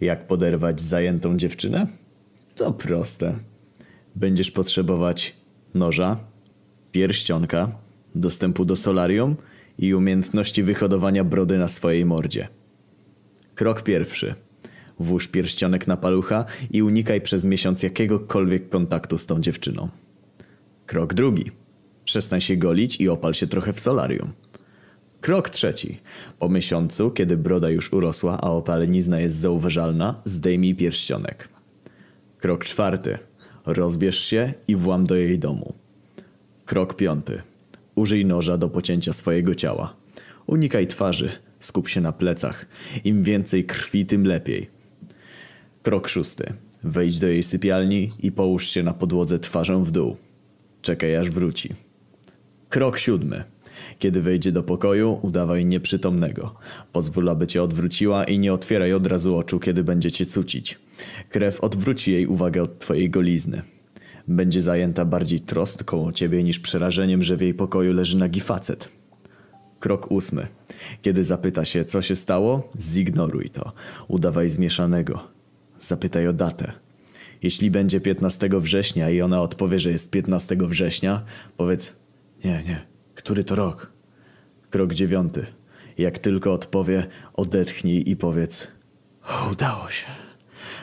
Jak poderwać zajętą dziewczynę? To proste. Będziesz potrzebować noża, pierścionka, dostępu do solarium i umiejętności wyhodowania brody na swojej mordzie. Krok pierwszy. Włóż pierścionek na palucha i unikaj przez miesiąc jakiegokolwiek kontaktu z tą dziewczyną. Krok drugi. Przestań się golić i opal się trochę w solarium. Krok trzeci. Po miesiącu, kiedy broda już urosła, a opalenizna jest zauważalna, zdejmij pierścionek. Krok czwarty. Rozbierz się i włam do jej domu. Krok piąty. Użyj noża do pocięcia swojego ciała. Unikaj twarzy, skup się na plecach. Im więcej krwi, tym lepiej. Krok szósty. Wejdź do jej sypialni i połóż się na podłodze twarzą w dół. Czekaj aż wróci. Krok siódmy. Kiedy wejdzie do pokoju, udawaj nieprzytomnego. Pozwól, aby cię odwróciła i nie otwieraj od razu oczu, kiedy będzie cię cucić. Krew odwróci jej uwagę od twojej golizny. Będzie zajęta bardziej trostką o ciebie niż przerażeniem, że w jej pokoju leży nagi facet. Krok ósmy. Kiedy zapyta się, co się stało, zignoruj to. Udawaj zmieszanego. Zapytaj o datę. Jeśli będzie 15 września i ona odpowie, że jest 15 września, powiedz nie, nie, który to rok? Krok dziewiąty. Jak tylko odpowie, odetchnij i powiedz udało się.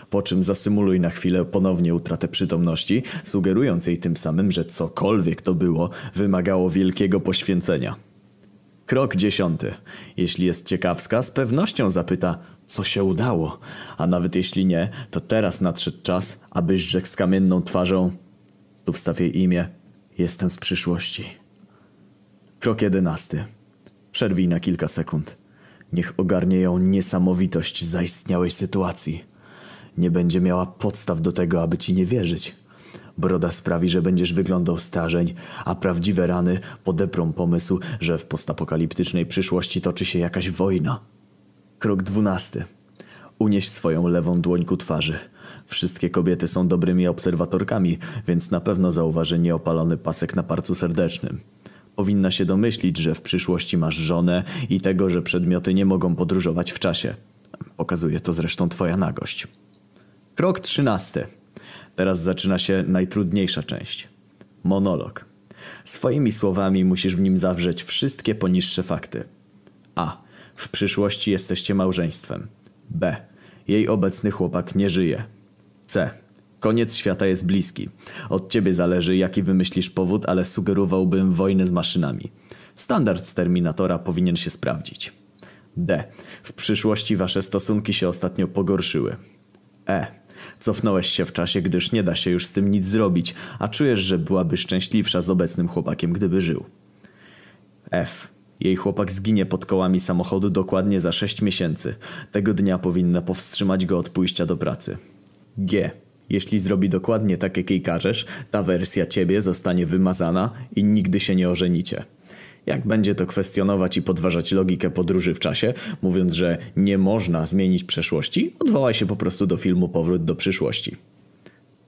Po czym zasymuluj na chwilę ponownie utratę przytomności, sugerując jej tym samym, że cokolwiek to było, wymagało wielkiego poświęcenia. Krok dziesiąty. Jeśli jest ciekawska, z pewnością zapyta, co się udało. A nawet jeśli nie, to teraz nadszedł czas, abyś rzekł z kamienną twarzą. Tu wstaw jej imię. Jestem z przyszłości. Krok jedenasty. Przerwij na kilka sekund. Niech ogarnie ją niesamowitość zaistniałej sytuacji. Nie będzie miała podstaw do tego, aby ci nie wierzyć. Broda sprawi, że będziesz wyglądał starzeń, a prawdziwe rany podeprą pomysł, że w postapokaliptycznej przyszłości toczy się jakaś wojna. Krok dwunasty. Unieś swoją lewą dłoń ku twarzy. Wszystkie kobiety są dobrymi obserwatorkami, więc na pewno zauważy nieopalony pasek na parcu serdecznym. Powinna się domyślić, że w przyszłości masz żonę i tego, że przedmioty nie mogą podróżować w czasie. Pokazuje to zresztą twoja nagość. Krok trzynasty. Teraz zaczyna się najtrudniejsza część. Monolog. Swoimi słowami musisz w nim zawrzeć wszystkie poniższe fakty. A. W przyszłości jesteście małżeństwem. B. Jej obecny chłopak nie żyje. C. Koniec świata jest bliski. Od ciebie zależy, jaki wymyślisz powód, ale sugerowałbym wojnę z maszynami. Standard z Terminatora powinien się sprawdzić. D. W przyszłości wasze stosunki się ostatnio pogorszyły. E. Cofnąłeś się w czasie, gdyż nie da się już z tym nic zrobić, a czujesz, że byłaby szczęśliwsza z obecnym chłopakiem, gdyby żył. F. Jej chłopak zginie pod kołami samochodu dokładnie za 6 miesięcy. Tego dnia powinna powstrzymać go od pójścia do pracy. G. Jeśli zrobi dokładnie tak, jak jej każesz, ta wersja ciebie zostanie wymazana i nigdy się nie ożenicie. Jak będzie to kwestionować i podważać logikę podróży w czasie, mówiąc, że nie można zmienić przeszłości, odwołaj się po prostu do filmu Powrót do przyszłości.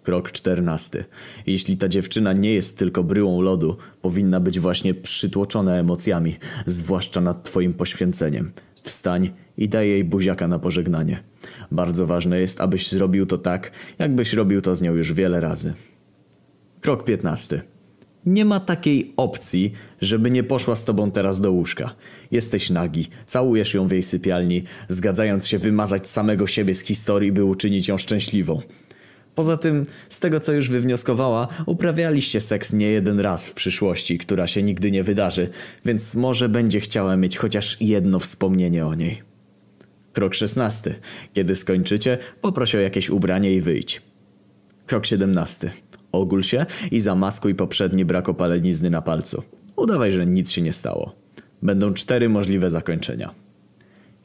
Krok czternasty. Jeśli ta dziewczyna nie jest tylko bryłą lodu, powinna być właśnie przytłoczona emocjami, zwłaszcza nad twoim poświęceniem. Wstań i daj jej buziaka na pożegnanie. Bardzo ważne jest, abyś zrobił to tak, jakbyś robił to z nią już wiele razy. Krok 15. Nie ma takiej opcji, żeby nie poszła z tobą teraz do łóżka. Jesteś nagi, całujesz ją w jej sypialni, zgadzając się wymazać samego siebie z historii, by uczynić ją szczęśliwą. Poza tym, z tego co już wywnioskowała, uprawialiście seks nie jeden raz w przyszłości, która się nigdy nie wydarzy, więc może będzie chciała mieć chociaż jedno wspomnienie o niej. Krok szesnasty. Kiedy skończycie, poproś o jakieś ubranie i wyjdź. Krok siedemnasty. Ogól się i zamaskuj poprzedni brak opalenizny na palcu. Udawaj, że nic się nie stało. Będą cztery możliwe zakończenia.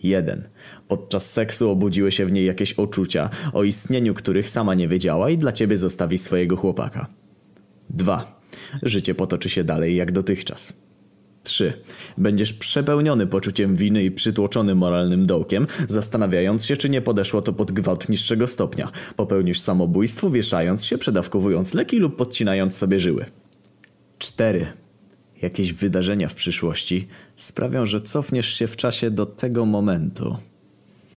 1. Podczas seksu obudziły się w niej jakieś uczucia, o istnieniu których sama nie wiedziała i dla ciebie zostawi swojego chłopaka. 2. Życie potoczy się dalej jak dotychczas. 3. Będziesz przepełniony poczuciem winy i przytłoczony moralnym dołkiem, zastanawiając się, czy nie podeszło to pod gwałt niższego stopnia. Popełnisz samobójstwo, wieszając się, przedawkowując leki lub podcinając sobie żyły. 4 jakieś wydarzenia w przyszłości sprawią, że cofniesz się w czasie do tego momentu.